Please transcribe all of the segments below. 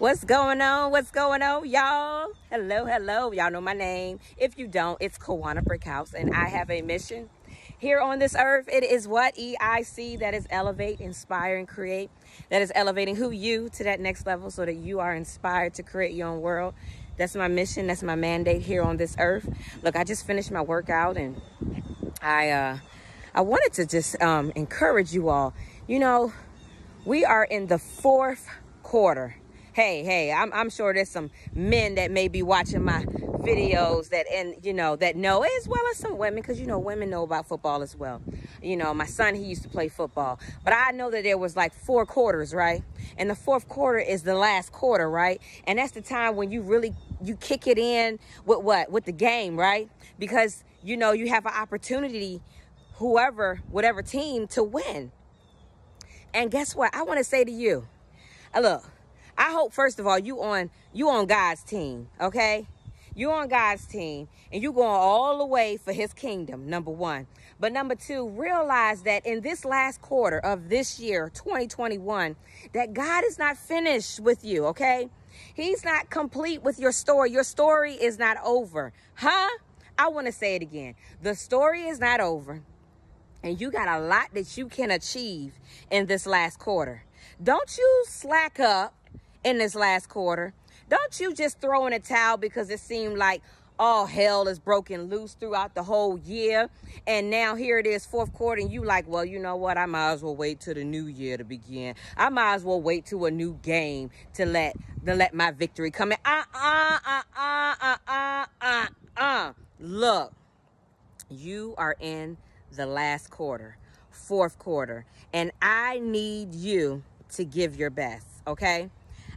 What's going on? What's going on, y'all? Hello, hello. Y'all know my name. If you don't, it's Kawana Brickhouse, and I have a mission here on this earth. It is what EIC that is elevate, inspire, and create. That is elevating who you to that next level so that you are inspired to create your own world. That's my mission. That's my mandate here on this earth. Look, I just finished my workout, and I, uh, I wanted to just um, encourage you all. You know, we are in the fourth quarter hey, hey, I'm, I'm sure there's some men that may be watching my videos that and you know that know as well as some women because you know women know about football as well you know my son he used to play football but i know that there was like four quarters right and the fourth quarter is the last quarter right and that's the time when you really you kick it in with what with the game right because you know you have an opportunity whoever whatever team to win and guess what i want to say to you uh, look I hope, first of all, you on you on God's team, okay? you on God's team and you're going all the way for his kingdom, number one. But number two, realize that in this last quarter of this year, 2021, that God is not finished with you, okay? He's not complete with your story. Your story is not over. Huh? I want to say it again. The story is not over. And you got a lot that you can achieve in this last quarter. Don't you slack up in this last quarter. Don't you just throw in a towel because it seemed like all hell is broken loose throughout the whole year. And now here it is, fourth quarter, and you like, well, you know what? I might as well wait till the new year to begin. I might as well wait to a new game to let to let my victory come in. Ah, ah, ah, ah, ah, ah, ah, ah. Look, you are in the last quarter, fourth quarter, and I need you to give your best, okay?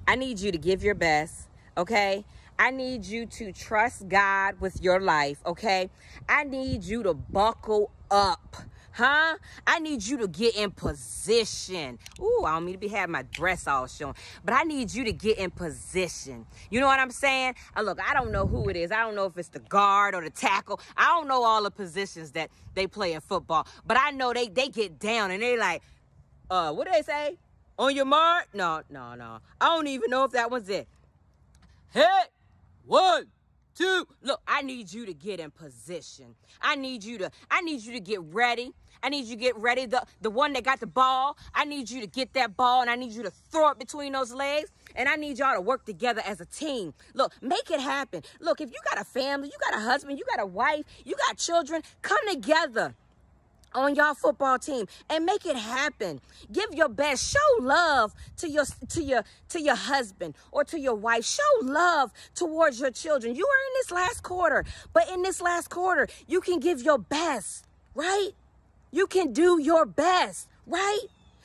I need you to give your best, okay? I need you to trust God with your life, okay? I need you to buckle up, huh? I need you to get in position. Ooh, I don't mean to be having my dress all shown, but I need you to get in position. You know what I'm saying? And uh, look, I don't know who it is. I don't know if it's the guard or the tackle. I don't know all the positions that they play in football, but I know they, they get down and they like, uh, what do they say? On your mark? No, no, no. I don't even know if that one's it. Hey, one, two. Look, I need you to get in position. I need you to, I need you to get ready. I need you to get ready. The, the one that got the ball, I need you to get that ball and I need you to throw it between those legs. And I need y'all to work together as a team. Look, make it happen. Look, if you got a family, you got a husband, you got a wife, you got children, come together on y'all football team and make it happen. Give your best. Show love to your to your to your husband or to your wife. Show love towards your children. You are in this last quarter, but in this last quarter, you can give your best, right? You can do your best, right?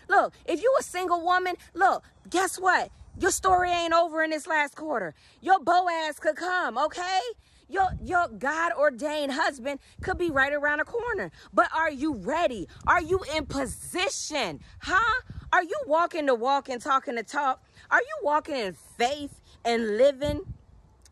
Look, if you a single woman, look, guess what? Your story ain't over in this last quarter. Your Boaz could come, okay? your your God ordained husband could be right around the corner. But are you ready? Are you in position? Huh? Are you walking the walk and talking the talk? Are you walking in faith and living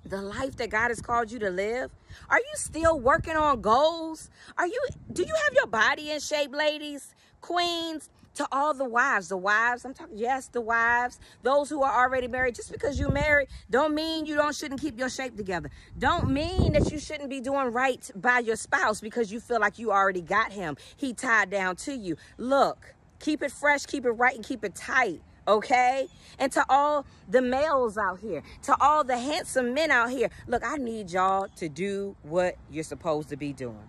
the life that God has called you to live? Are you still working on goals? Are you do you have your body in shape, ladies, queens? to all the wives. The wives, I'm talking, yes, the wives, those who are already married. Just because you're married don't mean you don't shouldn't keep your shape together. Don't mean that you shouldn't be doing right by your spouse because you feel like you already got him. He tied down to you. Look, keep it fresh, keep it right, and keep it tight okay? And to all the males out here, to all the handsome men out here, look, I need y'all to do what you're supposed to be doing.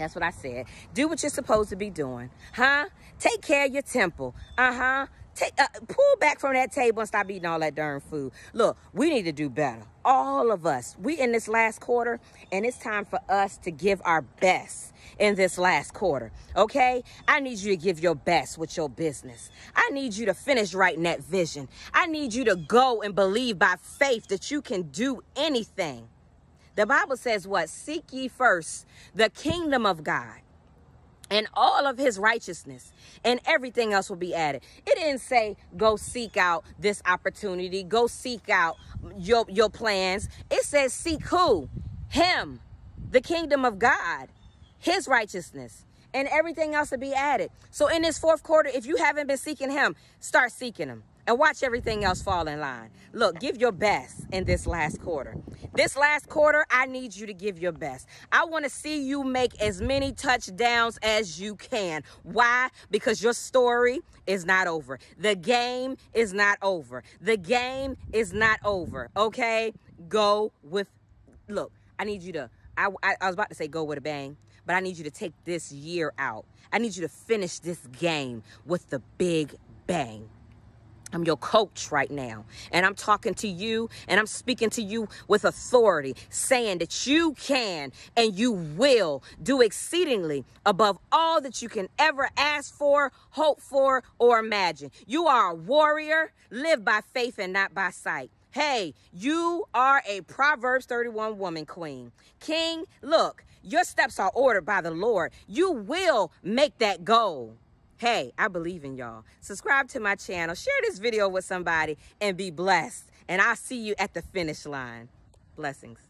That's what I said. Do what you're supposed to be doing. Huh? Take care of your temple. Uh-huh. Take, uh, pull back from that table and stop eating all that darn food. Look, we need to do better. All of us. We in this last quarter, and it's time for us to give our best in this last quarter. Okay? I need you to give your best with your business. I need you to finish writing that vision. I need you to go and believe by faith that you can do anything. The Bible says what? Seek ye first the kingdom of God and all of his righteousness and everything else will be added. It didn't say go seek out this opportunity, go seek out your your plans. It says seek who? Him, the kingdom of God, his righteousness and everything else to be added. So in this fourth quarter, if you haven't been seeking him, start seeking him and watch everything else fall in line. Look, give your best in this last quarter. This last quarter, I need you to give your best. I want to see you make as many touchdowns as you can. Why? Because your story is not over. The game is not over. The game is not over. Okay? Go with, look, I need you to, I, I, I was about to say go with a bang but I need you to take this year out. I need you to finish this game with the big bang. I'm your coach right now. And I'm talking to you and I'm speaking to you with authority, saying that you can and you will do exceedingly above all that you can ever ask for, hope for, or imagine. You are a warrior. Live by faith and not by sight. Hey, you are a Proverbs 31 woman queen. King, look, your steps are ordered by the Lord. You will make that goal. Hey, I believe in y'all. Subscribe to my channel, share this video with somebody, and be blessed. And I'll see you at the finish line. Blessings.